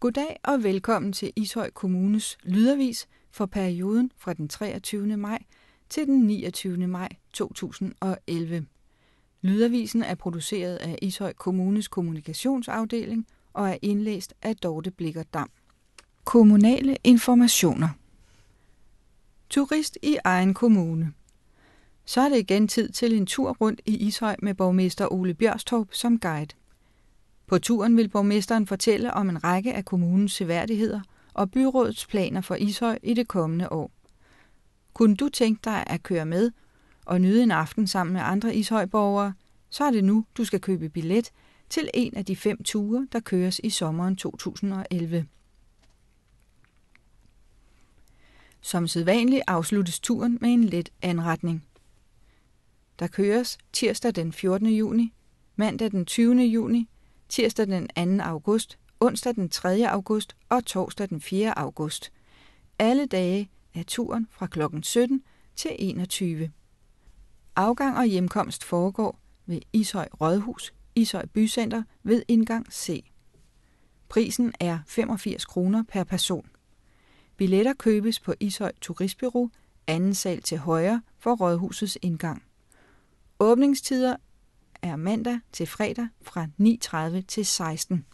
Goddag og velkommen til Ishøj Kommunes lydervis for perioden fra den 23. maj til den 29. maj 2011. Lydervisen er produceret af Ishøj Kommunes kommunikationsafdeling og er indlæst af Dorte Blikker Dam. Kommunale informationer Turist i egen kommune. Så er det igen tid til en tur rundt i Ishøj med borgmester Ole Bjørstorp som guide. På turen vil borgmesteren fortælle om en række af kommunens seværdigheder og byrådets planer for Ishøj i det kommende år. Kunne du tænke dig at køre med og nyde en aften sammen med andre Ishøjborgere, så er det nu, du skal købe billet til en af de fem ture, der køres i sommeren 2011. Som sædvanligt afsluttes turen med en let anretning. Der køres tirsdag den 14. juni, mandag den 20. juni, tirsdag den 2. august, onsdag den 3. august og torsdag den 4. august. Alle dage er turen fra kl. 17 til 21. Afgang og hjemkomst foregår ved Ishøj Rådhus, Ishøj Bycenter ved indgang C. Prisen er 85 kroner per person. Billetter købes på Ishøj Turistbureau, anden sal til højre for Rådhusets indgang. Åbningstider er mandag til fredag fra 9.30 til 16.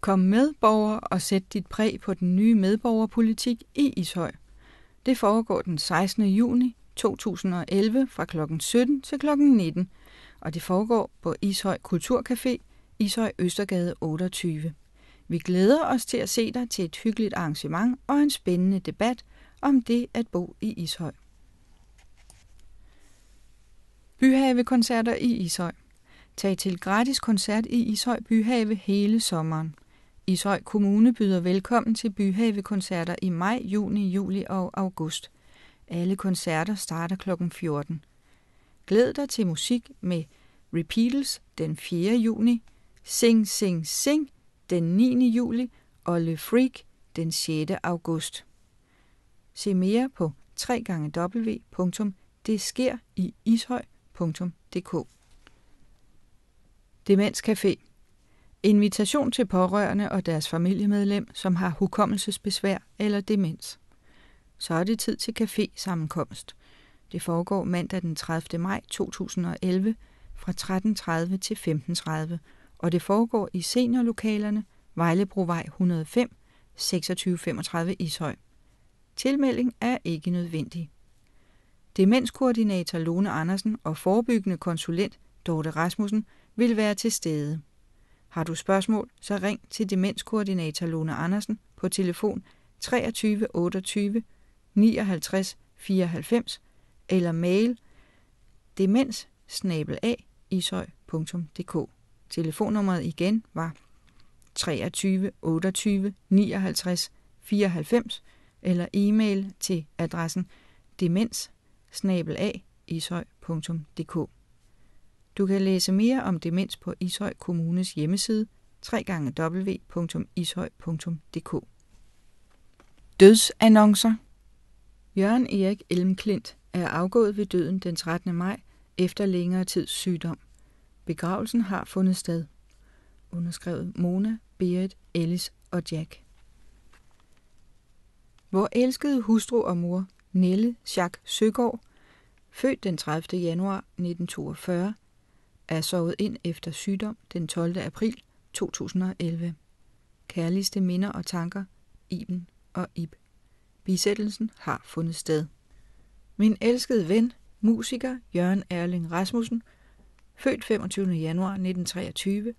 Kom med, borger, og sæt dit præg på den nye medborgerpolitik i Ishøj. Det foregår den 16. juni 2011 fra kl. 17 til kl. 19, og det foregår på Ishøj Kulturcafé, Ishøj Østergade 28. Vi glæder os til at se dig til et hyggeligt arrangement og en spændende debat om det at bo i Ishøj. Byhavekoncerter i Ishøj. Tag til gratis koncert i Ishøj Byhave hele sommeren. Ishøj Kommune byder velkommen til byhavekoncerter i maj, juni, juli og august. Alle koncerter starter kl. 14. Glæd dig til musik med Repeatles den 4. juni, Sing Sing Sing den 9. juli og Le Freak den 6. august. Se mere på www.detskeriishøj.dk www.demenscafé.dk Demenscafé Invitation til pårørende og deres familiemedlem, som har hukommelsesbesvær eller demens. Så er det tid til café-sammenkomst. Det foregår mandag den 30. maj 2011 fra 13.30 til 15.30 og det foregår i seniorlokalerne Vejlebrovej 105 2635 Ishøj. Tilmelding er ikke nødvendig. Demenskoordinator Lone Andersen og forebyggende konsulent Dorthe Rasmussen vil være til stede. Har du spørgsmål, så ring til demenskoordinator Lone Andersen på telefon 23 28 59 94 eller mail demens Telefonnummeret igen var 23 28 59 94 eller e-mail til adressen demens ishøj.dk Du kan læse mere om demens på Ishøj Kommunes hjemmeside www.ishøj.dk Dødsannoncer Jørgen Erik Elmklint er afgået ved døden den 13. maj efter længere tids sygdom. Begravelsen har fundet sted. Underskrevet Mona, Berit, Ellis og Jack. Vor elskede hustru og mor Nielle Jacques Søgaard født den 30. januar 1942) er sovet ind efter sygdom den 12. april 2011. Kærligste minder og tanker: Iben og Ib. Bisættelsen har fundet sted. Min elskede ven, musiker Jørgen Erling Rasmussen født 25. januar 1923),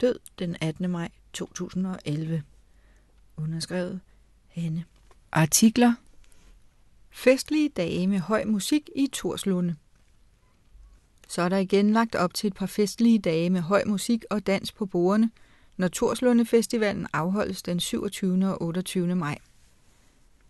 død den 18. maj 2011. Underskrevet: Hanne. Artikler Festlige dage med høj musik i Torslunde. Så er der igen lagt op til et par festlige dage med høj musik og dans på bordene, når Torslunde Festivalen afholdes den 27. og 28. maj.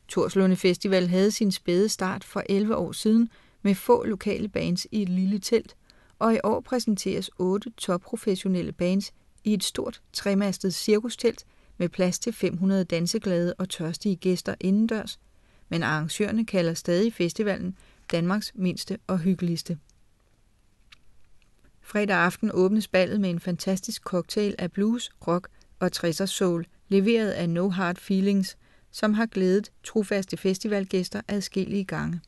Torslunde Festival havde sin spæde start for 11 år siden med få lokale bands i et lille telt, og i år præsenteres otte topprofessionelle bands i et stort tremastet cirkustelt med plads til 500 danseglade og tørstige gæster indendørs – men arrangørerne kalder stadig festivalen Danmarks mindste og hyggeligste. Fredag aften åbnes ballet med en fantastisk cocktail af blues, rock og 60'er soul, leveret af No Hard Feelings, som har glædet trofaste festivalgæster adskillige gange.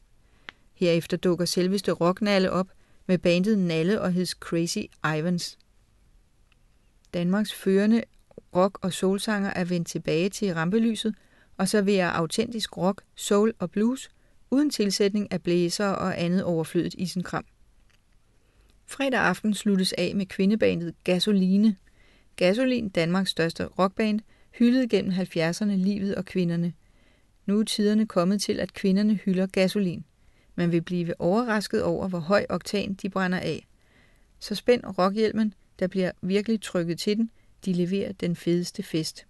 Herefter dukker selveste rocknalle op med bandet Nalle og his Crazy Ivans. Danmarks førende rock- og solsanger er vendt tilbage til rampelyset – og serverer autentisk rock, soul og blues uden tilsætning af blæsere og andet overflødet i sin kram. Fredag aften sluttes af med kvindebandet Gasoline. Gasolin, Danmarks største rockband, hyldede gennem 70'erne livet og kvinderne. Nu er tiderne kommet til, at kvinderne hylder gasolin. Man vil blive overrasket over, hvor høj oktan de brænder af. Så spænd rockhjelmen, der bliver virkelig trykket til den, de leverer den fedeste fest.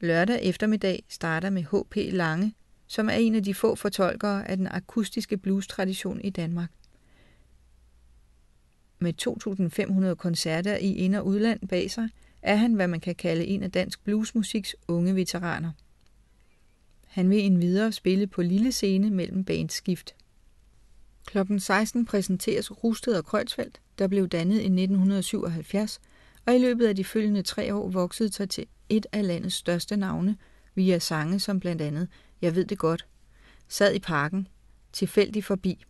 Lørdag eftermiddag starter med H.P. Lange, som er en af de få fortolkere af den akustiske blues-tradition i Danmark. Med 2.500 koncerter i ind- og udland bag sig, er han, hvad man kan kalde en af dansk bluesmusiks unge veteraner. Han vil endvidere spille på lille scene mellem bandskift. Klokken 16 præsenteres Rusted og Krøjtsfeldt, der blev dannet i 1977 og i løbet af de følgende tre år voksede sig til et af landets største navne via sange som blandt andet Jeg ved det godt, Sad i parken, Tilfældig forbi.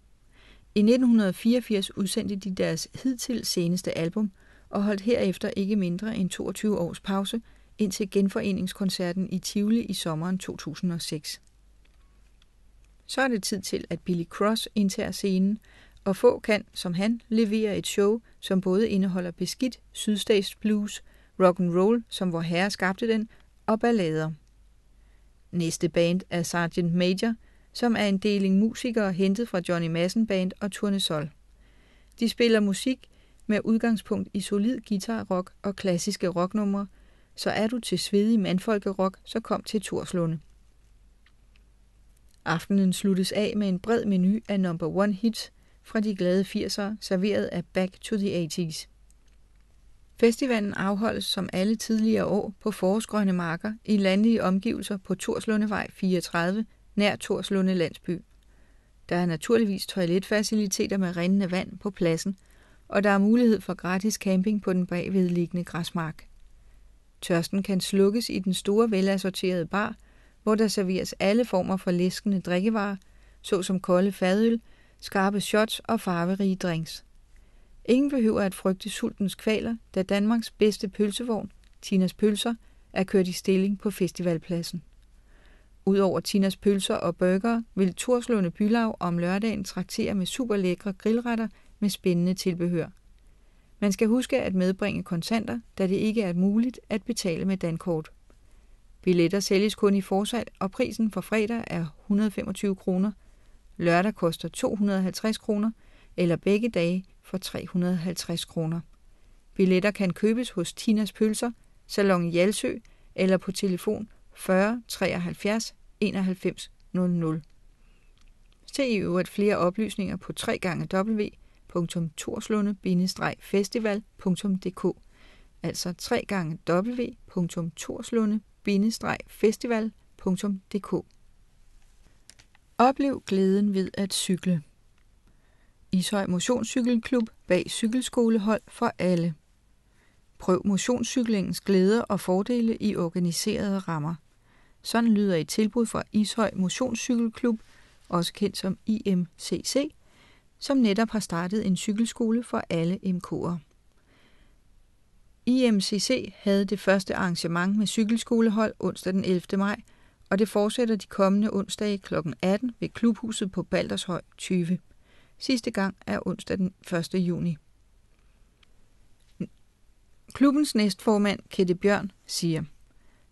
I 1984 udsendte de deres hidtil seneste album og holdt herefter ikke mindre end 22 års pause indtil genforeningskoncerten i Tivoli i sommeren 2006. Så er det tid til, at Billy Cross indtager scenen, og få kan, som han, levere et show, som både indeholder beskidt sydstatsblues, blues, rock and roll, som vor herre skabte den, og ballader. Næste band er Sgt. Major, som er en deling musikere hentet fra Johnny Madsen Band og Tournesol. De spiller musik med udgangspunkt i solid guitarrock og klassiske rocknumre, så er du til svedig mandfolkerock, så kom til Torslunde. Aftenen sluttes af med en bred menu af number one hits fra de glade 80'ere, serveret af Back to the 80's. Festivalen afholdes som alle tidligere år på forårsgrønne marker i landlige omgivelser på Torslundevej 34 nær Torslunde landsby. Der er naturligvis toiletfaciliteter med rindende vand på pladsen, og der er mulighed for gratis camping på den bagvedliggende græsmark. Tørsten kan slukkes i den store velassorterede bar, hvor der serveres alle former for læskende drikkevarer, såsom kolde fadøl, skarpe shots og farverige drinks. Ingen behøver at frygte sultens kvaler, da Danmarks bedste pølsevogn, Tinas Pølser, er kørt i stilling på festivalpladsen. Udover Tinas pølser og burgere vil Torslunde Bylav om lørdagen traktere med superlækre grillretter med spændende tilbehør. Man skal huske at medbringe kontanter, da det ikke er muligt at betale med dankort. Billetter sælges kun i forsalg, og prisen for fredag er 125 kroner. Lørdag koster 250 kroner, eller begge dage for 350 kroner. Billetter kan købes hos Tinas Pølser, Salon Jalsø eller på telefon 40 73 91 00. Se i øvrigt flere oplysninger på www.torslunde-festival.dk altså www.torslunde-festival.dk Oplev glæden ved at cykle. Ishøj Motionscykelklub bag cykelskolehold for alle. Prøv motionscyklingens glæder og fordele i organiserede rammer. Sådan lyder et tilbud fra Ishøj Motionscykelklub, også kendt som IMCC, som netop har startet en cykelskole for alle MK'er. IMCC havde det første arrangement med cykelskolehold onsdag den 11. maj, og det fortsætter de kommende onsdage kl. 18 ved Klubhuset på Baldershøj 20. Sidste gang er onsdag den 1. juni. Klubbens næstformand, Kette Bjørn, siger,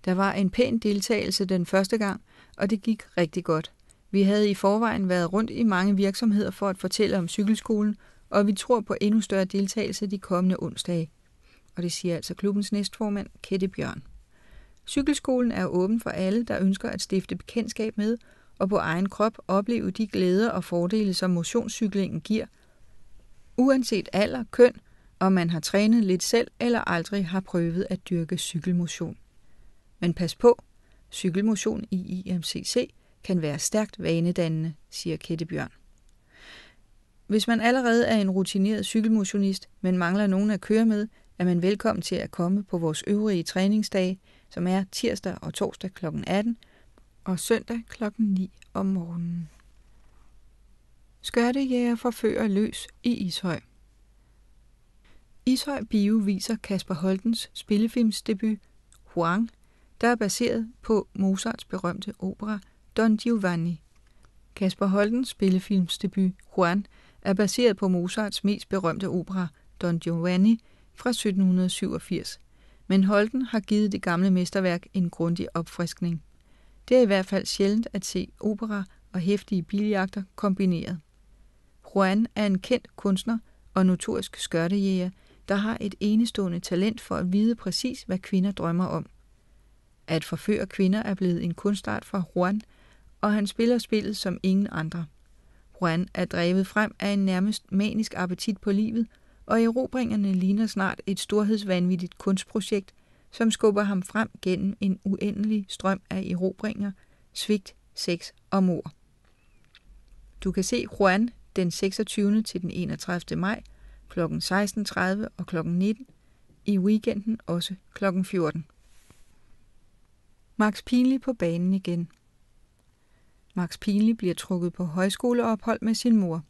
der var en pæn deltagelse den første gang, og det gik rigtig godt. Vi havde i forvejen været rundt i mange virksomheder for at fortælle om cykelskolen, og vi tror på endnu større deltagelse de kommende onsdage. Og det siger altså klubbens næstformand, Kette Bjørn. Cykelskolen er åben for alle, der ønsker at stifte bekendtskab med og på egen krop opleve de glæder og fordele, som motionscyklingen giver, uanset alder, køn, om man har trænet lidt selv eller aldrig har prøvet at dyrke cykelmotion. Men pas på, cykelmotion i IMCC kan være stærkt vanedannende, siger Kette Bjørn. Hvis man allerede er en rutineret cykelmotionist, men mangler nogen at køre med, er man velkommen til at komme på vores øvrige træningsdage, som er tirsdag og torsdag kl. 18 og søndag kl. 9 om morgenen. Skørtejæger forfører løs i Ishøj. Ishøj Bio viser Kasper Holtens spillefilmsdebut Huang, der er baseret på Mozarts berømte opera Don Giovanni. Kasper Holtens spillefilmsdebut Juan er baseret på Mozarts mest berømte opera Don Giovanni fra 1787, men Holten har givet det gamle mesterværk en grundig opfriskning. Det er i hvert fald sjældent at se opera og heftige biljagter kombineret. Juan er en kendt kunstner og notorisk skørtejæger, der har et enestående talent for at vide præcis, hvad kvinder drømmer om. At forføre kvinder er blevet en kunstart for Juan, og han spiller spillet som ingen andre. Juan er drevet frem af en nærmest manisk appetit på livet, og erobringerne ligner snart et storhedsvanvittigt kunstprojekt – som skubber ham frem gennem en uendelig strøm af erobringer, svigt, sex og mor. Du kan se Juan den 26. til den 31. maj kl. 16.30 og kl. 19, i weekenden også kl. 14. Max Pinlig på banen igen. Max Pinlig bliver trukket på højskoleophold med sin mor.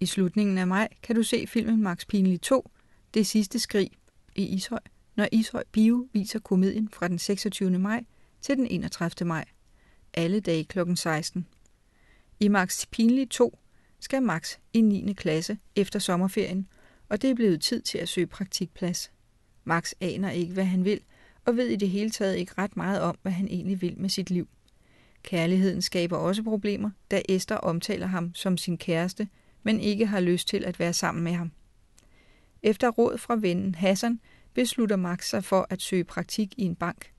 I slutningen af maj kan du se filmen Max Pinlig 2, Det sidste skrig i Ishøj når Ishøj Bio viser komedien fra den 26. maj til den 31. maj. Alle dage kl. 16. I Max Pinlig 2 skal Max i 9. klasse efter sommerferien, og det er blevet tid til at søge praktikplads. Max aner ikke, hvad han vil, og ved i det hele taget ikke ret meget om, hvad han egentlig vil med sit liv. Kærligheden skaber også problemer, da Esther omtaler ham som sin kæreste, men ikke har lyst til at være sammen med ham. Efter råd fra vennen Hassan beslutter Max sig for at søge praktik i en bank.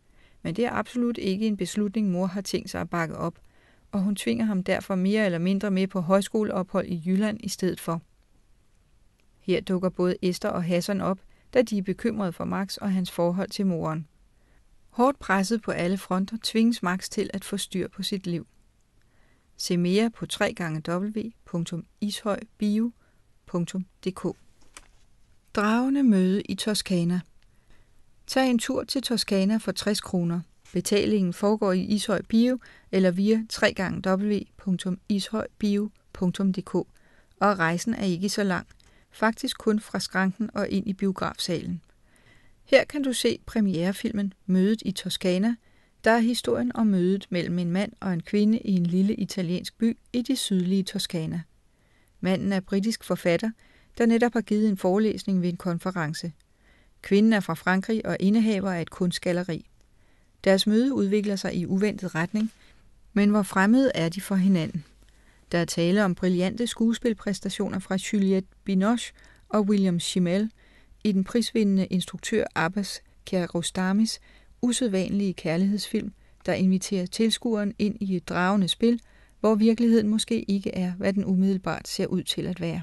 Men det er absolut ikke en beslutning, mor har tænkt sig at bakke op, og hun tvinger ham derfor mere eller mindre med på højskoleophold i Jylland i stedet for. Her dukker både Esther og Hassan op, da de er bekymrede for Max og hans forhold til moren. Hårdt presset på alle fronter tvinges Max til at få styr på sit liv. Se mere på www.ishøjbio.dk Dragende møde i Toscana Tag en tur til Toscana for 60 kroner. Betalingen foregår i Ishøj Bio eller via www.ishøjbio.dk og rejsen er ikke så lang, faktisk kun fra skranken og ind i biografsalen. Her kan du se premierefilmen Mødet i Toscana, der er historien om mødet mellem en mand og en kvinde i en lille italiensk by i det sydlige Toscana. Manden er britisk forfatter, der netop har givet en forelæsning ved en konference. Kvinden er fra Frankrig og indehaver af et kunstgalleri. Deres møde udvikler sig i uventet retning, men hvor fremmede er de for hinanden. Der er tale om brillante skuespilpræstationer fra Juliette Binoche og William Schimmel i den prisvindende instruktør Abbas Kiarostamis usædvanlige kærlighedsfilm, der inviterer tilskueren ind i et dragende spil, hvor virkeligheden måske ikke er, hvad den umiddelbart ser ud til at være.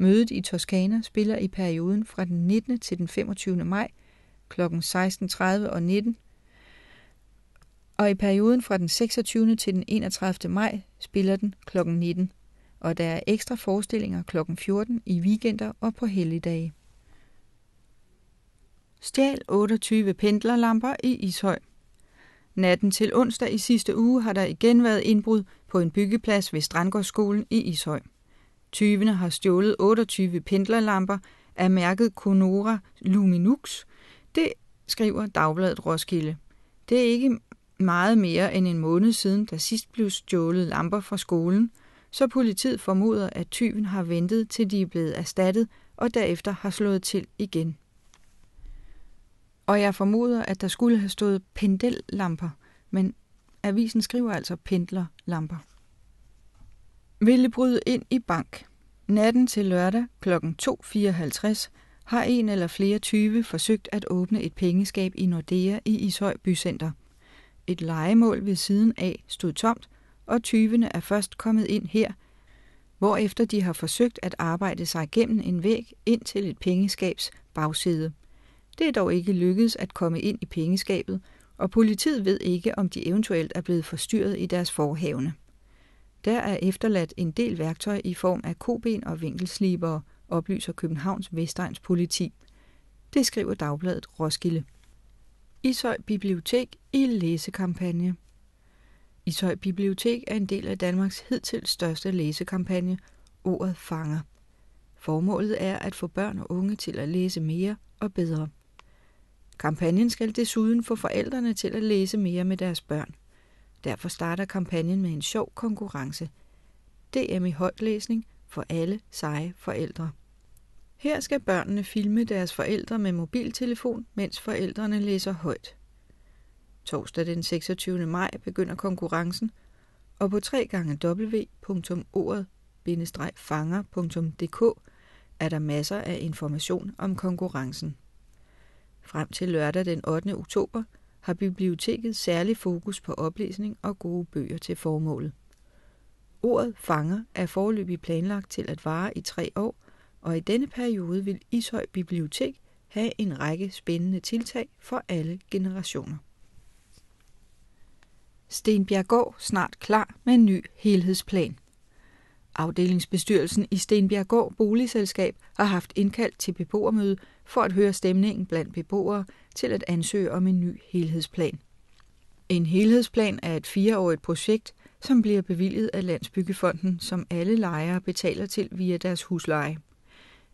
Mødet i Toscana spiller i perioden fra den 19. til den 25. maj kl. 16.30 og 19, og i perioden fra den 26. til den 31. maj spiller den kl. 19, og der er ekstra forestillinger kl. 14 i weekender og på helligdage. Stjal 28 pendlerlamper i Ishøj. Natten til onsdag i sidste uge har der igen været indbrud på en byggeplads ved Strandgårdsskolen i Ishøj. Tyvene har stjålet 28 pendlerlamper af mærket Conora Luminux. Det skriver Dagbladet Roskilde. Det er ikke meget mere end en måned siden, der sidst blev stjålet lamper fra skolen, så politiet formoder, at tyven har ventet, til de er blevet erstattet, og derefter har slået til igen. Og jeg formoder, at der skulle have stået pendellamper, men avisen skriver altså pendlerlamper ville bryde ind i bank. Natten til lørdag kl. 2.54 har en eller flere tyve forsøgt at åbne et pengeskab i Nordea i Ishøj Bycenter. Et legemål ved siden af stod tomt, og tyvene er først kommet ind her, hvorefter de har forsøgt at arbejde sig gennem en væg ind til et pengeskabs bagside. Det er dog ikke lykkedes at komme ind i pengeskabet, og politiet ved ikke, om de eventuelt er blevet forstyrret i deres forhavne. Der er efterladt en del værktøj i form af koben og vinkelsliber, oplyser Københavns Vestegns politi. Det skriver Dagbladet Roskilde. Ishøj Bibliotek i læsekampagne. Ishøj Bibliotek er en del af Danmarks hidtil største læsekampagne, Ordet fanger. Formålet er at få børn og unge til at læse mere og bedre. Kampagnen skal desuden få forældrene til at læse mere med deres børn. Derfor starter kampagnen med en sjov konkurrence. DM i højtlæsning for alle seje forældre. Her skal børnene filme deres forældre med mobiltelefon, mens forældrene læser højt. Torsdag den 26. maj begynder konkurrencen, og på www.ordet-fanger.dk er der masser af information om konkurrencen. Frem til lørdag den 8. oktober har biblioteket særlig fokus på oplæsning og gode bøger til formålet. Ordet fanger er foreløbig planlagt til at vare i tre år, og i denne periode vil Ishøj Bibliotek have en række spændende tiltag for alle generationer. Stenbjerggård snart klar med en ny helhedsplan. Afdelingsbestyrelsen i Stenbjerggård Boligselskab har haft indkaldt til beboermøde for at høre stemningen blandt beboere til at ansøge om en ny helhedsplan. En helhedsplan er et fireårigt projekt, som bliver bevilget af Landsbyggefonden, som alle lejere betaler til via deres husleje.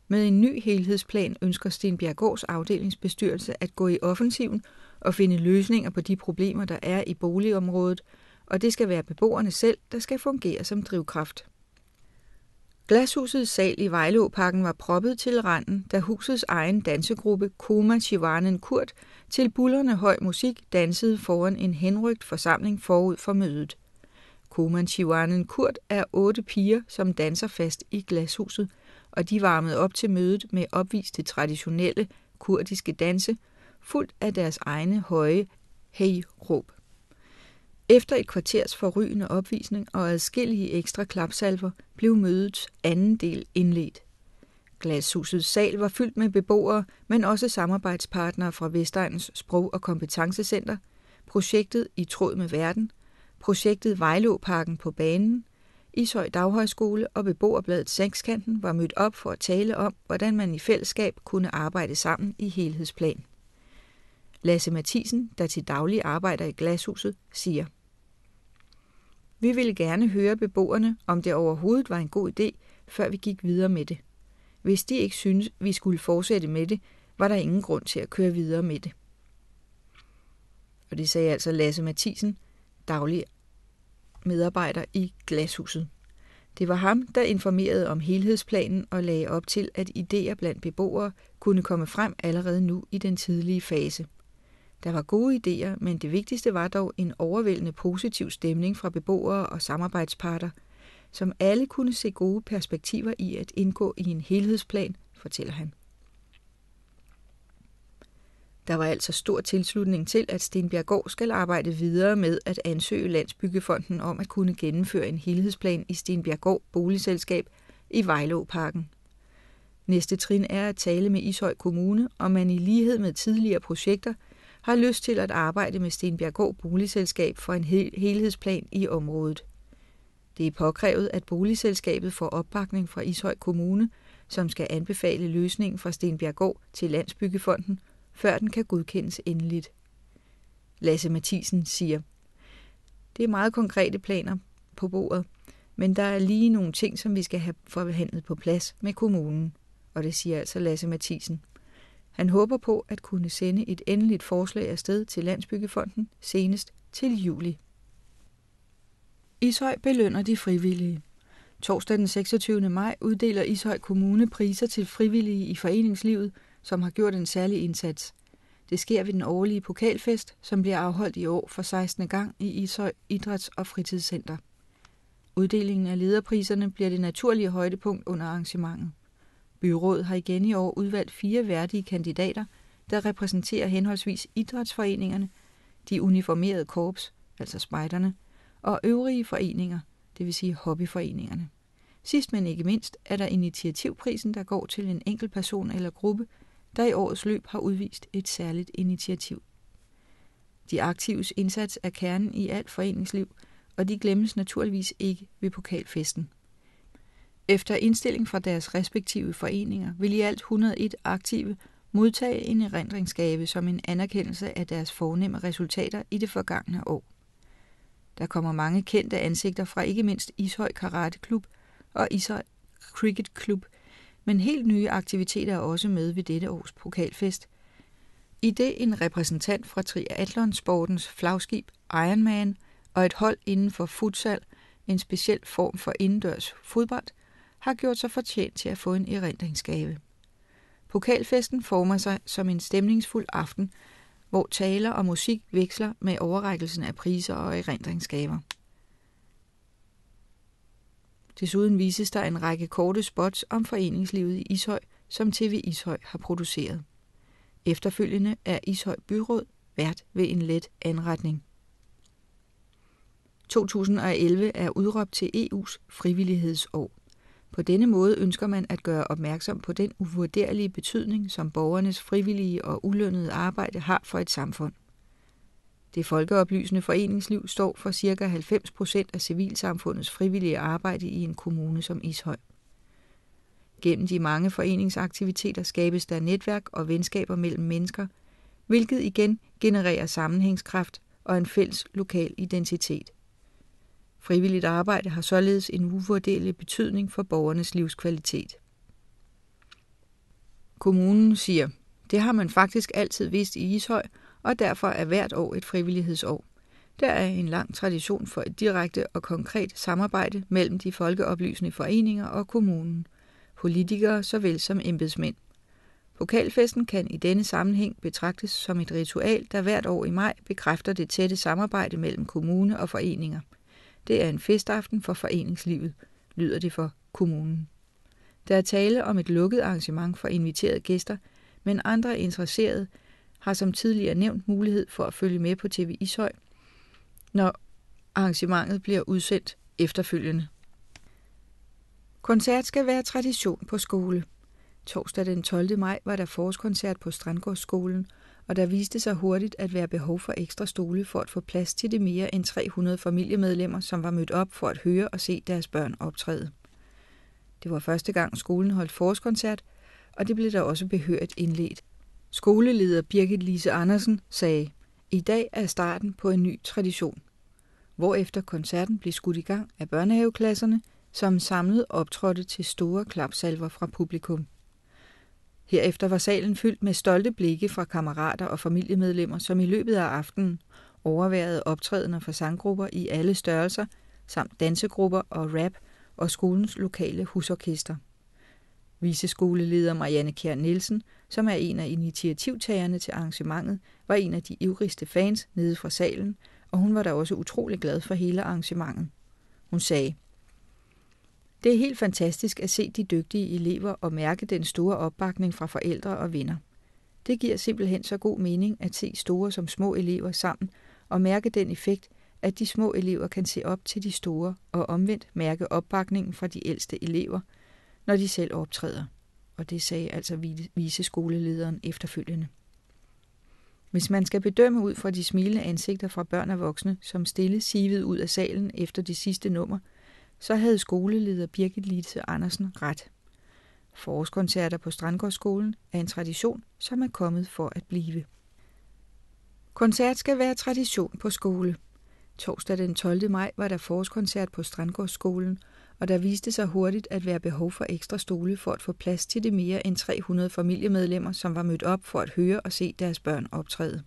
Med en ny helhedsplan ønsker Stenbjergårds afdelingsbestyrelse at gå i offensiven og finde løsninger på de problemer, der er i boligområdet, og det skal være beboerne selv, der skal fungere som drivkraft. Glashusets sal i Vejleåparken var proppet til randen, da husets egen dansegruppe Koma Chivanen Kurt til buldrende høj musik dansede foran en henrykt forsamling forud for mødet. Koman Chivanen Kurt er otte piger, som danser fast i glashuset, og de varmede op til mødet med opviste traditionelle kurdiske danse, fuldt af deres egne høje hey-råb. Efter et kvarters forrygende opvisning og adskillige ekstra klapsalver blev mødets anden del indledt. Glashusets sal var fyldt med beboere, men også samarbejdspartnere fra Vestegnens Sprog- og Kompetencecenter, projektet I tråd med verden, projektet Vejlåparken på banen, Ishøj Daghøjskole og Beboerbladet Sekskanten var mødt op for at tale om, hvordan man i fællesskab kunne arbejde sammen i helhedsplan. Lasse Mathisen, der til daglig arbejder i Glashuset, siger. Vi ville gerne høre beboerne, om det overhovedet var en god idé, før vi gik videre med det. Hvis de ikke syntes, vi skulle fortsætte med det, var der ingen grund til at køre videre med det. Og det sagde altså Lasse Mathisen, daglig medarbejder i Glashuset. Det var ham, der informerede om helhedsplanen og lagde op til, at idéer blandt beboere kunne komme frem allerede nu i den tidlige fase. Der var gode idéer, men det vigtigste var dog en overvældende positiv stemning fra beboere og samarbejdsparter, som alle kunne se gode perspektiver i at indgå i en helhedsplan, fortæller han. Der var altså stor tilslutning til, at Stenbjerggård skal arbejde videre med at ansøge Landsbyggefonden om at kunne gennemføre en helhedsplan i Stenbjerggård Boligselskab i Vejlåparken. Næste trin er at tale med Ishøj Kommune, om man i lighed med tidligere projekter – har lyst til at arbejde med Stenbjergård Boligselskab for en hel- helhedsplan i området. Det er påkrævet, at boligselskabet får opbakning fra Ishøj Kommune, som skal anbefale løsningen fra Stenbjergård til Landsbyggefonden, før den kan godkendes endeligt. Lasse Mathisen siger, det er meget konkrete planer på bordet, men der er lige nogle ting, som vi skal have forhandlet på plads med kommunen, og det siger altså Lasse Mathisen. Han håber på at kunne sende et endeligt forslag afsted til Landsbyggefonden senest til juli. Ishøj belønner de frivillige. Torsdag den 26. maj uddeler Ishøj Kommune priser til frivillige i foreningslivet, som har gjort en særlig indsats. Det sker ved den årlige pokalfest, som bliver afholdt i år for 16. gang i Ishøj Idræts- og Fritidscenter. Uddelingen af lederpriserne bliver det naturlige højdepunkt under arrangementet. Byrådet har igen i år udvalgt fire værdige kandidater, der repræsenterer henholdsvis idrætsforeningerne, de uniformerede korps, altså spejderne, og øvrige foreninger, det vil sige hobbyforeningerne. Sidst men ikke mindst er der initiativprisen, der går til en enkelt person eller gruppe, der i årets løb har udvist et særligt initiativ. De aktives indsats er kernen i alt foreningsliv, og de glemmes naturligvis ikke ved pokalfesten. Efter indstilling fra deres respektive foreninger vil i alt 101 aktive modtage en erindringsgave som en anerkendelse af deres fornemme resultater i det forgangne år. Der kommer mange kendte ansigter fra ikke mindst Ishøj Karate Klub og Ishøj Cricket Klub, men helt nye aktiviteter er også med ved dette års pokalfest, i det en repræsentant fra Sportens flagskib Ironman og et hold inden for futsal, en speciel form for indendørs fodbold – har gjort sig fortjent til at få en erindringsgave. Pokalfesten former sig som en stemningsfuld aften, hvor taler og musik veksler med overrækkelsen af priser og erindringsgaver. Desuden vises der en række korte spots om foreningslivet i Ishøj, som TV Ishøj har produceret. Efterfølgende er Ishøj Byråd vært ved en let anretning. 2011 er udråbt til EU's frivillighedsår. På denne måde ønsker man at gøre opmærksom på den uvurderlige betydning, som borgernes frivillige og ulønnede arbejde har for et samfund. Det folkeoplysende foreningsliv står for ca. 90 procent af civilsamfundets frivillige arbejde i en kommune som Ishøj. Gennem de mange foreningsaktiviteter skabes der netværk og venskaber mellem mennesker, hvilket igen genererer sammenhængskraft og en fælles lokal identitet. Frivilligt arbejde har således en uvurderlig betydning for borgernes livskvalitet. Kommunen siger, det har man faktisk altid vidst i Ishøj, og derfor er hvert år et frivillighedsår. Der er en lang tradition for et direkte og konkret samarbejde mellem de folkeoplysende foreninger og kommunen, politikere såvel som embedsmænd. Pokalfesten kan i denne sammenhæng betragtes som et ritual, der hvert år i maj bekræfter det tætte samarbejde mellem kommune og foreninger – det er en festaften for foreningslivet, lyder det for kommunen. Der er tale om et lukket arrangement for inviterede gæster, men andre interesserede har som tidligere nævnt mulighed for at følge med på TV Ishøj, når arrangementet bliver udsendt efterfølgende. Koncert skal være tradition på skole. Torsdag den 12. maj var der forårskoncert på Strandgårdsskolen, og der viste sig hurtigt at være behov for ekstra stole for at få plads til de mere end 300 familiemedlemmer, som var mødt op for at høre og se deres børn optræde. Det var første gang skolen holdt forskoncert, og det blev der også behørt indledt. Skoleleder Birgit Lise Andersen sagde, i dag er starten på en ny tradition. Hvorefter koncerten blev skudt i gang af børnehaveklasserne, som samlet optrådte til store klapsalver fra publikum. Herefter var salen fyldt med stolte blikke fra kammerater og familiemedlemmer, som i løbet af aftenen overværede optrædener for sanggrupper i alle størrelser, samt dansegrupper og rap og skolens lokale husorkester. Viseskoleleder Marianne Kjær Nielsen, som er en af initiativtagerne til arrangementet, var en af de ivrigste fans nede fra salen, og hun var da også utrolig glad for hele arrangementet. Hun sagde, det er helt fantastisk at se de dygtige elever og mærke den store opbakning fra forældre og venner. Det giver simpelthen så god mening at se store som små elever sammen og mærke den effekt, at de små elever kan se op til de store og omvendt mærke opbakningen fra de ældste elever, når de selv optræder. Og det sagde altså viseskolelederen efterfølgende. Hvis man skal bedømme ud fra de smilende ansigter fra børn og voksne, som stille sivede ud af salen efter de sidste nummer – så havde skoleleder Birgit Lise Andersen ret. Forårskoncerter på Strandgårdsskolen er en tradition, som er kommet for at blive. Koncert skal være tradition på skole. Torsdag den 12. maj var der forårskoncert på Strandgårdsskolen, og der viste sig hurtigt at være behov for ekstra stole for at få plads til de mere end 300 familiemedlemmer, som var mødt op for at høre og se deres børn optræde.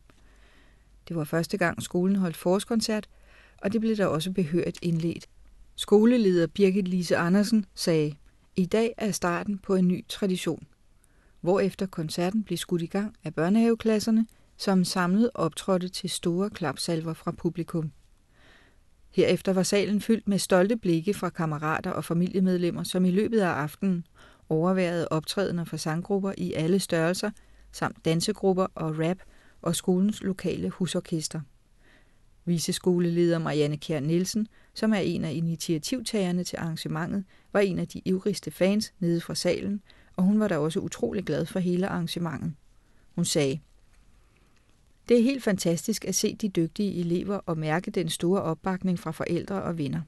Det var første gang skolen holdt forårskoncert, og det blev der også behørigt indledt Skoleleder Birgit Lise Andersen sagde: "I dag er starten på en ny tradition", hvorefter koncerten blev skudt i gang af børnehaveklasserne, som samlet optrådte til store klapsalver fra publikum. Herefter var salen fyldt med stolte blikke fra kammerater og familiemedlemmer, som i løbet af aftenen overværede optrædener fra sanggrupper i alle størrelser samt dansegrupper og rap og skolens lokale husorkester. Viseskoleleder Marianne Kjær Nielsen, som er en af initiativtagerne til arrangementet, var en af de ivrigste fans nede fra salen, og hun var da også utrolig glad for hele arrangementet. Hun sagde, Det er helt fantastisk at se de dygtige elever og mærke den store opbakning fra forældre og venner.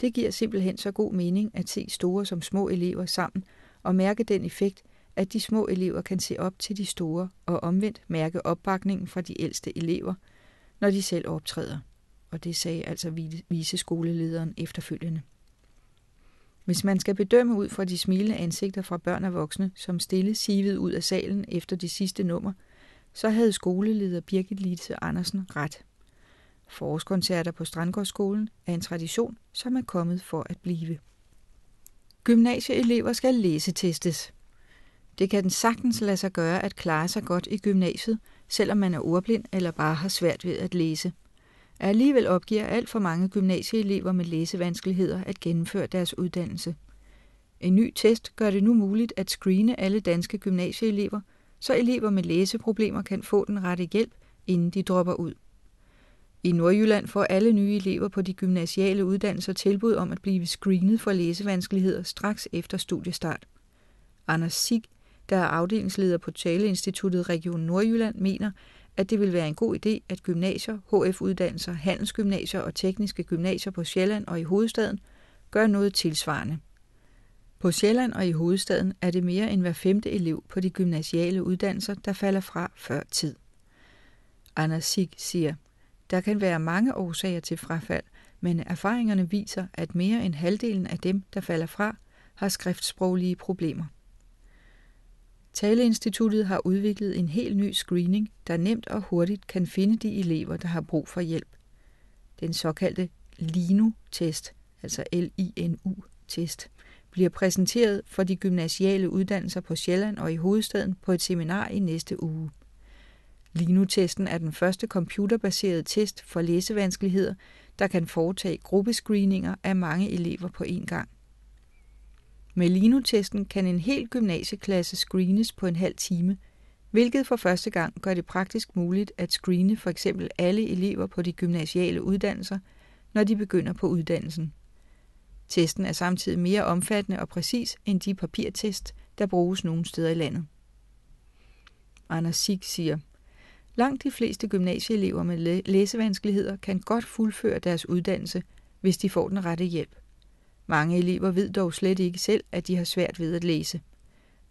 Det giver simpelthen så god mening at se store som små elever sammen og mærke den effekt, at de små elever kan se op til de store og omvendt mærke opbakningen fra de ældste elever – når de selv optræder. Og det sagde altså viseskolelederen efterfølgende. Hvis man skal bedømme ud fra de smilende ansigter fra børn og voksne, som stille sivede ud af salen efter de sidste nummer, så havde skoleleder Birgit Lise Andersen ret. Forårskoncerter på Strandgårdsskolen er en tradition, som er kommet for at blive. Gymnasieelever skal læsetestes. Det kan den sagtens lade sig gøre at klare sig godt i gymnasiet, selvom man er ordblind eller bare har svært ved at læse. Alligevel opgiver alt for mange gymnasieelever med læsevanskeligheder at gennemføre deres uddannelse. En ny test gør det nu muligt at screene alle danske gymnasieelever, så elever med læseproblemer kan få den rette hjælp, inden de dropper ud. I Nordjylland får alle nye elever på de gymnasiale uddannelser tilbud om at blive screenet for læsevanskeligheder straks efter studiestart. Anders Sig der er afdelingsleder på Taleinstituttet Region Nordjylland, mener, at det vil være en god idé, at gymnasier, HF-uddannelser, handelsgymnasier og tekniske gymnasier på Sjælland og i hovedstaden gør noget tilsvarende. På Sjælland og i hovedstaden er det mere end hver femte elev på de gymnasiale uddannelser, der falder fra før tid. Anders Sig siger, der kan være mange årsager til frafald, men erfaringerne viser, at mere end halvdelen af dem, der falder fra, har skriftsproglige problemer. Taleinstituttet har udviklet en helt ny screening, der nemt og hurtigt kan finde de elever, der har brug for hjælp. Den såkaldte LINU-test, altså L-I-N-U-test, bliver præsenteret for de gymnasiale uddannelser på Sjælland og i hovedstaden på et seminar i næste uge. Linu-testen er den første computerbaserede test for læsevanskeligheder, der kan foretage gruppescreeninger af mange elever på én gang. Med linotesten kan en hel gymnasieklasse screenes på en halv time, hvilket for første gang gør det praktisk muligt at screene for eksempel alle elever på de gymnasiale uddannelser, når de begynder på uddannelsen. Testen er samtidig mere omfattende og præcis end de papirtest, der bruges nogle steder i landet. Anders Sig siger, Langt de fleste gymnasieelever med læsevanskeligheder kan godt fuldføre deres uddannelse, hvis de får den rette hjælp. Mange elever ved dog slet ikke selv, at de har svært ved at læse.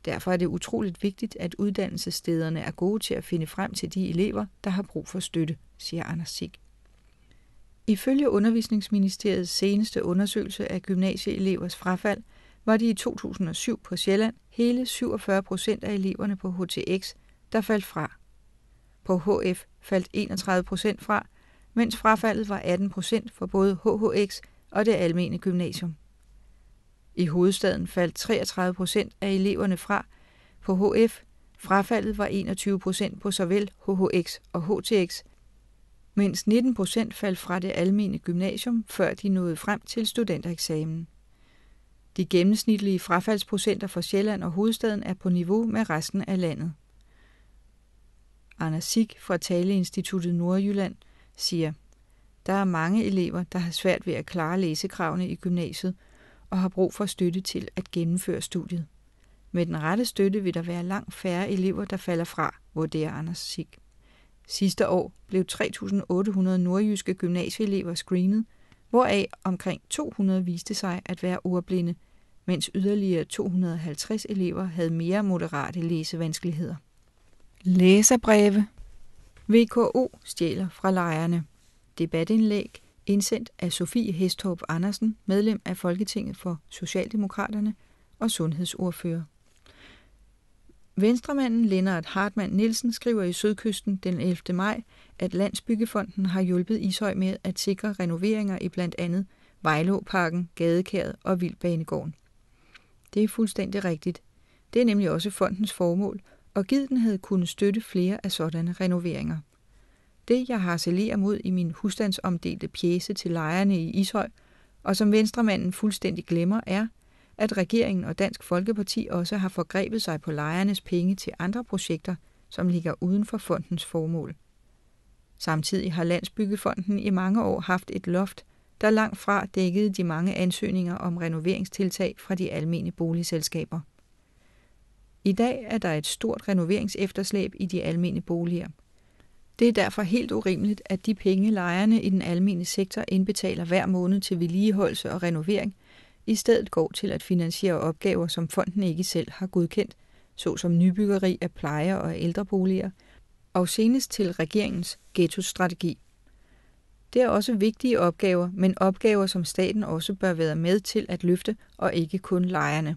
Derfor er det utroligt vigtigt, at uddannelsesstederne er gode til at finde frem til de elever, der har brug for støtte, siger Anders Sig. Ifølge Undervisningsministeriets seneste undersøgelse af gymnasieelevers frafald, var det i 2007 på Sjælland hele 47 procent af eleverne på HTX, der faldt fra. På HF faldt 31 procent fra, mens frafaldet var 18 procent for både HHX og det almene gymnasium. I hovedstaden faldt 33 procent af eleverne fra på HF, frafaldet var 21 procent på såvel HHX og HTX, mens 19 procent faldt fra det almene gymnasium, før de nåede frem til studentereksamen. De gennemsnitlige frafaldsprocenter for Sjælland og hovedstaden er på niveau med resten af landet. Anna Sik fra Taleinstituttet Nordjylland siger, der er mange elever, der har svært ved at klare læsekravene i gymnasiet, og har brug for støtte til at gennemføre studiet. Med den rette støtte vil der være langt færre elever, der falder fra, vurderer Anders Sig. Sidste år blev 3.800 nordjyske gymnasieelever screenet, hvoraf omkring 200 viste sig at være ordblinde, mens yderligere 250 elever havde mere moderate læsevanskeligheder. Læserbreve VKO stjæler fra lejerne. Debatindlæg Indsendt af Sofie Hestorp Andersen, medlem af Folketinget for Socialdemokraterne og sundhedsordfører. Venstremanden Lennart Hartmann Nielsen skriver i Sydkysten den 11. maj, at Landsbyggefonden har hjulpet Ishøj med at sikre renoveringer i blandt andet Vejlåparken, Gadekæret og Vildbanegården. Det er fuldstændig rigtigt. Det er nemlig også fondens formål, og giden havde kunnet støtte flere af sådanne renoveringer det, jeg harcelerer mod i min husstandsomdelte pjæse til lejerne i Ishøj, og som venstremanden fuldstændig glemmer, er, at regeringen og Dansk Folkeparti også har forgrebet sig på lejernes penge til andre projekter, som ligger uden for fondens formål. Samtidig har Landsbyggefonden i mange år haft et loft, der langt fra dækkede de mange ansøgninger om renoveringstiltag fra de almene boligselskaber. I dag er der et stort renoveringsefterslæb i de almene boliger – det er derfor helt urimeligt, at de penge lejerne i den almene sektor indbetaler hver måned til vedligeholdelse og renovering, i stedet går til at finansiere opgaver, som fonden ikke selv har godkendt, såsom nybyggeri af plejer- og ældreboliger, og senest til regeringens ghetto-strategi. Det er også vigtige opgaver, men opgaver, som staten også bør være med til at løfte, og ikke kun lejerne.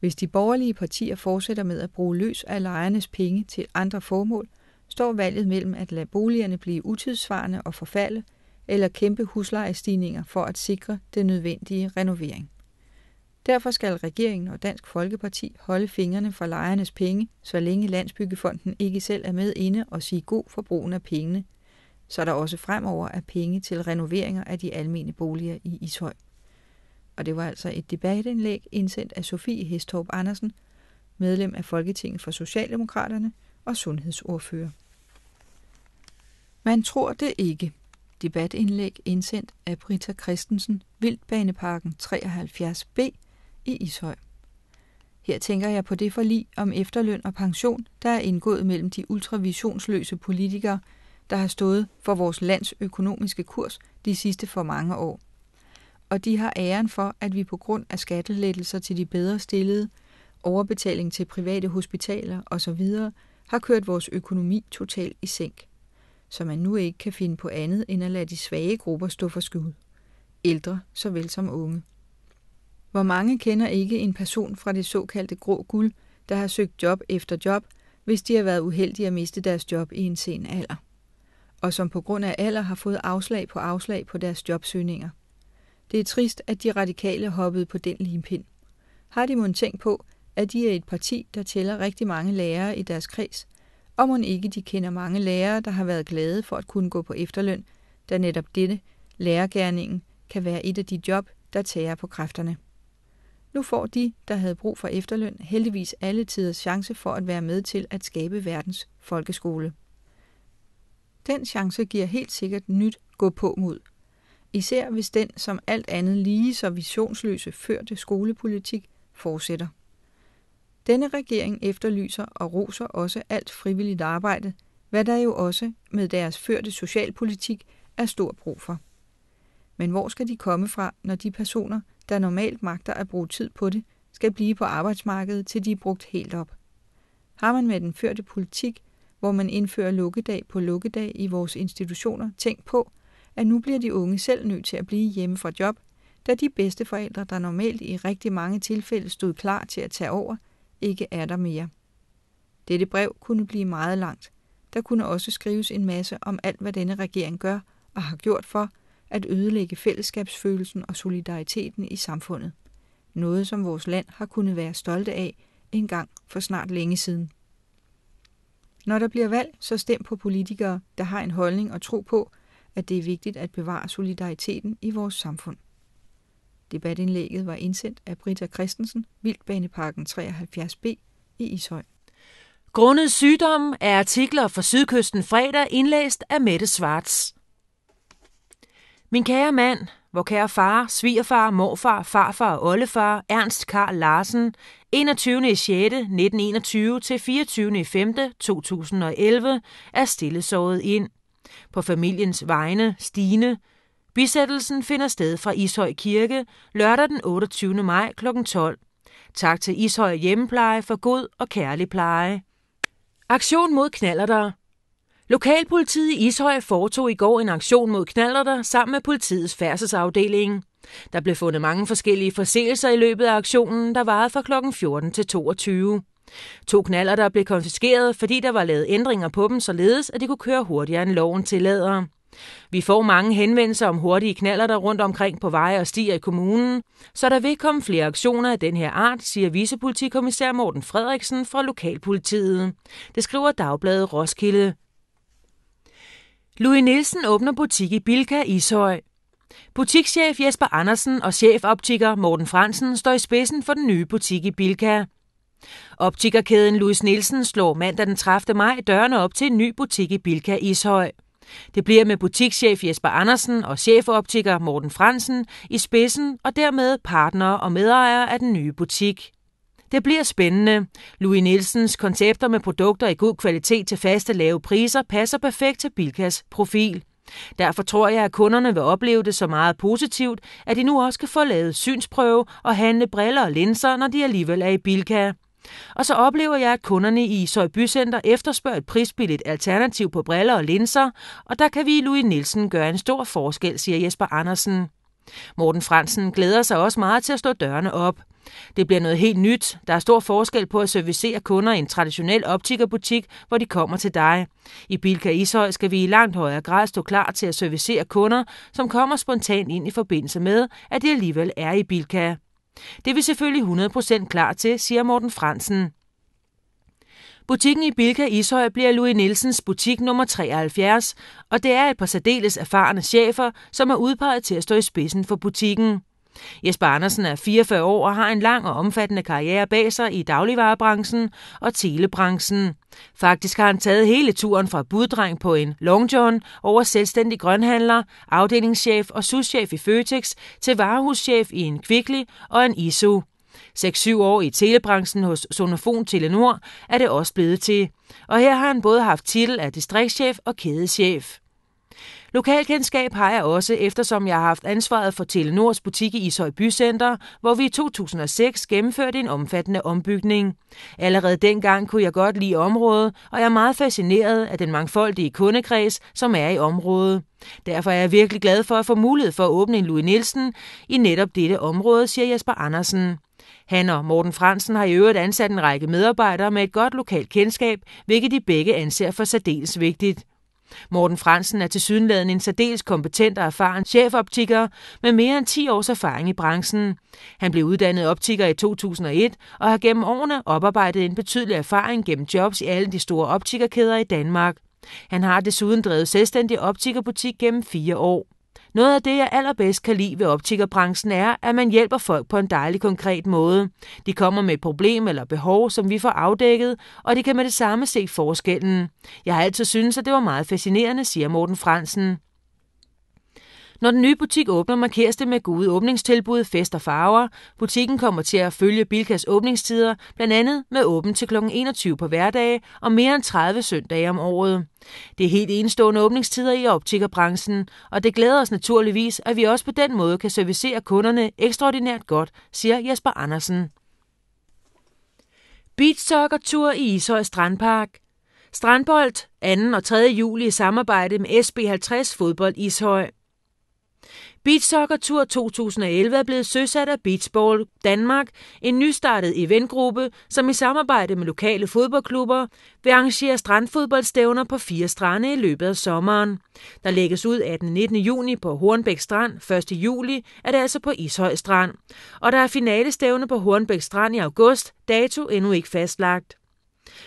Hvis de borgerlige partier fortsætter med at bruge løs af lejernes penge til andre formål – står valget mellem at lade boligerne blive utidssvarende og forfalde, eller kæmpe huslejestigninger for at sikre den nødvendige renovering. Derfor skal regeringen og Dansk Folkeparti holde fingrene fra lejernes penge, så længe Landsbyggefonden ikke selv er med inde og sige god for brugen af pengene, så der også fremover er penge til renoveringer af de almene boliger i Ishøj. Og det var altså et debatindlæg indsendt af Sofie Hestorp Andersen, medlem af Folketinget for Socialdemokraterne og sundhedsordfører. Man tror det ikke. Debatindlæg indsendt af Brita Christensen, Vildbaneparken 73B i Ishøj. Her tænker jeg på det forlig om efterløn og pension, der er indgået mellem de ultravisionsløse politikere, der har stået for vores lands økonomiske kurs de sidste for mange år. Og de har æren for, at vi på grund af skattelettelser til de bedre stillede, overbetaling til private hospitaler osv., har kørt vores økonomi totalt i sænk så man nu ikke kan finde på andet end at lade de svage grupper stå for skud. Ældre såvel som unge. Hvor mange kender ikke en person fra det såkaldte grå guld, der har søgt job efter job, hvis de har været uheldige at miste deres job i en sen alder, og som på grund af alder har fået afslag på afslag på deres jobsøgninger. Det er trist, at de radikale hoppede på den limpind. Har de mon tænkt på, at de er et parti, der tæller rigtig mange lærere i deres kreds, og må ikke de kender mange lærere, der har været glade for at kunne gå på efterløn, da netop dette, lærergærningen, kan være et af de job, der tager på kræfterne. Nu får de, der havde brug for efterløn, heldigvis alle tiders chance for at være med til at skabe verdens folkeskole. Den chance giver helt sikkert nyt gå på mod. Især hvis den, som alt andet lige så visionsløse førte skolepolitik, fortsætter. Denne regering efterlyser og roser også alt frivilligt arbejde, hvad der jo også med deres førte socialpolitik er stor brug for. Men hvor skal de komme fra, når de personer, der normalt magter at bruge tid på det, skal blive på arbejdsmarkedet, til de er brugt helt op? Har man med den førte politik, hvor man indfører lukkedag på lukkedag i vores institutioner, tænkt på, at nu bliver de unge selv nødt til at blive hjemme fra job, da de bedste forældre, der normalt i rigtig mange tilfælde stod klar til at tage over, ikke er der mere. Dette brev kunne blive meget langt. Der kunne også skrives en masse om alt, hvad denne regering gør og har gjort for at ødelægge fællesskabsfølelsen og solidariteten i samfundet. Noget, som vores land har kunnet være stolte af en gang for snart længe siden. Når der bliver valg, så stem på politikere, der har en holdning og tro på, at det er vigtigt at bevare solidariteten i vores samfund. Debatindlægget var indsendt af Britta Christensen, Vildbaneparken 73B i Ishøj. Grundet sygdom er artikler fra Sydkysten fredag indlæst af Mette Schwartz. Min kære mand, hvor kære far, svigerfar, morfar, farfar og oldefar, Ernst Karl Larsen, 21. 6. 1921 til 24. 5. 2011 er stillesåret ind. På familiens vegne, Stine, Bisættelsen finder sted fra Ishøj Kirke lørdag den 28. maj kl. 12. Tak til Ishøj Hjemmepleje for god og kærlig pleje. Aktion mod knallerter Lokalpolitiet i Ishøj foretog i går en aktion mod knallerter sammen med politiets færdselsafdeling. Der blev fundet mange forskellige forseelser i løbet af aktionen, der varede fra kl. 14 til 22. To knallerter blev konfiskeret, fordi der var lavet ændringer på dem, således at de kunne køre hurtigere end loven tillader. Vi får mange henvendelser om hurtige knaller der rundt omkring på veje og stier i kommunen, så der vil komme flere aktioner af den her art, siger vicepolitikommissær Morten Frederiksen fra Lokalpolitiet. Det skriver Dagbladet Roskilde. Louis Nielsen åbner butik i Bilka Ishøj. Butikschef Jesper Andersen og chefoptiker Morten Fransen står i spidsen for den nye butik i Bilka. Optikerkæden Louis Nielsen slår mandag den 30. maj dørene op til en ny butik i Bilka Ishøj. Det bliver med butikschef Jesper Andersen og chefoptiker Morten Fransen i spidsen og dermed partnere og medejere af den nye butik. Det bliver spændende. Louis Nielsens koncepter med produkter i god kvalitet til faste lave priser passer perfekt til Bilkas profil. Derfor tror jeg, at kunderne vil opleve det så meget positivt, at de nu også kan få lavet synsprøve og handle briller og linser, når de alligevel er i Bilka. Og så oplever jeg, at kunderne i Søjby Center efterspørger et prisbilligt alternativ på briller og linser, og der kan vi i Louis Nielsen gøre en stor forskel, siger Jesper Andersen. Morten Fransen glæder sig også meget til at stå dørene op. Det bliver noget helt nyt. Der er stor forskel på at servicere kunder i en traditionel optikerbutik, hvor de kommer til dig. I Bilka Ishøj skal vi i langt højere grad stå klar til at servicere kunder, som kommer spontant ind i forbindelse med, at de alligevel er i Bilka. Det er vi selvfølgelig 100 klar til, siger Morten Fransen. Butikken i Bilka Ishøj bliver Louis Nielsens butik nummer 73, og det er et par særdeles erfarne chefer, som er udpeget til at stå i spidsen for butikken. Jesper Andersen er 44 år og har en lang og omfattende karriere bag sig i dagligvarebranchen og telebranchen. Faktisk har han taget hele turen fra buddreng på en Long John over selvstændig grønhandler, afdelingschef og souschef i Føtex til varehuschef i en Kvickly og en ISO. 6-7 år i telebranchen hos Sonofon Telenor er det også blevet til, og her har han både haft titel af distriktschef og kædeschef. Lokalkendskab har jeg også, eftersom jeg har haft ansvaret for Telenors butik i Ishøj Bycenter, hvor vi i 2006 gennemførte en omfattende ombygning. Allerede dengang kunne jeg godt lide området, og jeg er meget fascineret af den mangfoldige kundekreds, som er i området. Derfor er jeg virkelig glad for at få mulighed for at åbne en Louis Nielsen i netop dette område, siger Jesper Andersen. Han og Morten Fransen har i øvrigt ansat en række medarbejdere med et godt lokalt kendskab, hvilket de begge anser for særdeles vigtigt. Morten Fransen er til sydenladen en særdeles kompetent og erfaren chefoptiker med mere end 10 års erfaring i branchen. Han blev uddannet optiker i 2001 og har gennem årene oparbejdet en betydelig erfaring gennem jobs i alle de store optikerkæder i Danmark. Han har desuden drevet selvstændig optikerbutik gennem fire år. Noget af det, jeg allerbedst kan lide ved optikerbranchen er, at man hjælper folk på en dejlig konkret måde. De kommer med et problem eller behov, som vi får afdækket, og de kan med det samme se forskellen. Jeg har altid syntes, at det var meget fascinerende, siger Morten Fransen. Når den nye butik åbner, markeres det med gode åbningstilbud, fest og farver. Butikken kommer til at følge Bilkas åbningstider, blandt andet med åben til kl. 21 på hverdage og mere end 30 søndage om året. Det er helt enestående åbningstider i optikkerbranchen, og det glæder os naturligvis, at vi også på den måde kan servicere kunderne ekstraordinært godt, siger Jesper Andersen. Beachsoccer-tur i Ishøj Strandpark. Strandbold 2. og 3. juli i samarbejde med SB50 Fodbold Ishøj. Beach Soccer Tour 2011 er blevet søsat af Beachball Danmark, en nystartet eventgruppe, som i samarbejde med lokale fodboldklubber vil arrangere strandfodboldstævner på fire strande i løbet af sommeren. Der lægges ud 18. 19. juni på Hornbæk Strand, 1. juli er det altså på Ishøj Strand. Og der er finalestævne på Hornbæk Strand i august, dato endnu ikke fastlagt.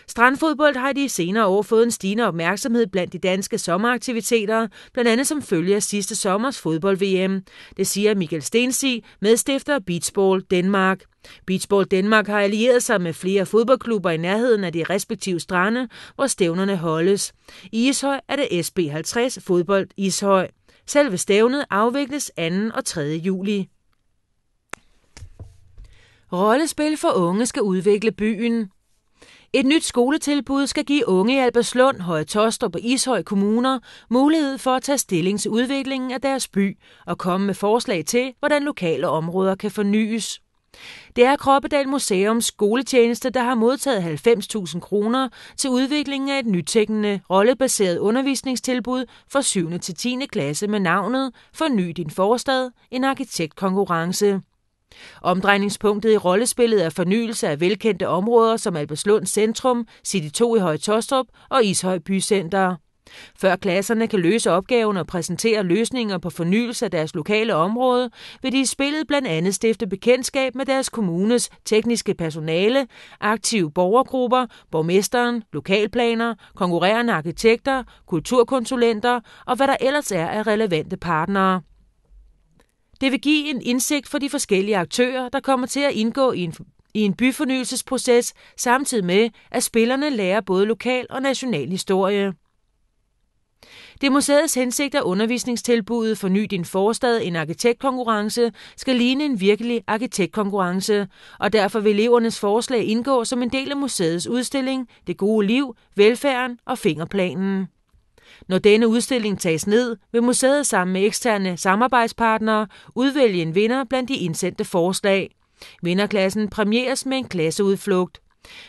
Strandfodbold har i de senere år fået en stigende opmærksomhed blandt de danske sommeraktiviteter, blandt andet som følge af sidste sommers fodbold-VM. Det siger Michael Stensi, medstifter Beachball Danmark. Beachball Danmark har allieret sig med flere fodboldklubber i nærheden af de respektive strande, hvor stævnerne holdes. I Ishøj er det SB50 Fodbold Ishøj. Selve stævnet afvikles 2. og 3. juli. Rollespil for unge skal udvikle byen. Et nyt skoletilbud skal give unge i Albertslund, Høje Tostrup og Ishøj Kommuner mulighed for at tage stilling til udviklingen af deres by og komme med forslag til, hvordan lokale områder kan fornyes. Det er Kroppedal Museums skoletjeneste, der har modtaget 90.000 kroner til udviklingen af et nytækkende, rollebaseret undervisningstilbud for 7. til 10. klasse med navnet Forny din forstad, en arkitektkonkurrence. Omdrejningspunktet i rollespillet er fornyelse af velkendte områder som Albertslund Centrum, City 2 i høje Tostrup og Ishøj Bycenter. Før klasserne kan løse opgaven og præsentere løsninger på fornyelse af deres lokale område, vil de i spillet blandt andet stifte bekendtskab med deres kommunes tekniske personale, aktive borgergrupper, borgmesteren, lokalplaner, konkurrerende arkitekter, kulturkonsulenter og hvad der ellers er af relevante partnere. Det vil give en indsigt for de forskellige aktører, der kommer til at indgå i en, i en byfornyelsesproces, samtidig med, at spillerne lærer både lokal og national historie. Det museets hensigt, at undervisningstilbuddet Forny din forstad, en arkitektkonkurrence, skal ligne en virkelig arkitektkonkurrence, og derfor vil elevernes forslag indgå som en del af museets udstilling Det gode liv, velfærden og fingerplanen. Når denne udstilling tages ned, vil museet sammen med eksterne samarbejdspartnere udvælge en vinder blandt de indsendte forslag. Vinderklassen præmieres med en klasseudflugt.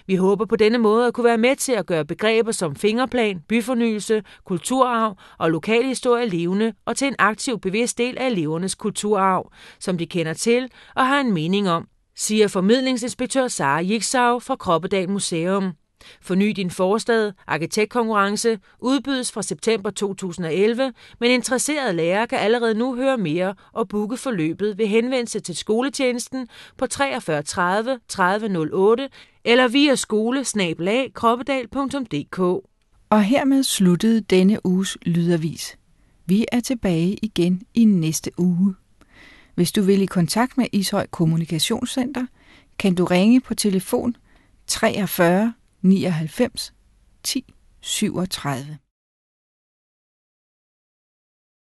Vi håber på denne måde at kunne være med til at gøre begreber som fingerplan, byfornyelse, kulturarv og lokalhistorie levende og til en aktiv bevidst del af elevernes kulturarv, som de kender til og har en mening om, siger formidlingsinspektør Sara Jigsaw fra Kroppedal Museum. Forny din forstad, arkitektkonkurrence, udbydes fra september 2011, men interesserede lærere kan allerede nu høre mere og booke forløbet ved henvendelse til skoletjenesten på 43 30 30 08 eller via skole Og hermed sluttede denne uges lydavis. Vi er tilbage igen i næste uge. Hvis du vil i kontakt med Ishøj Kommunikationscenter, kan du ringe på telefon 43 99 10 37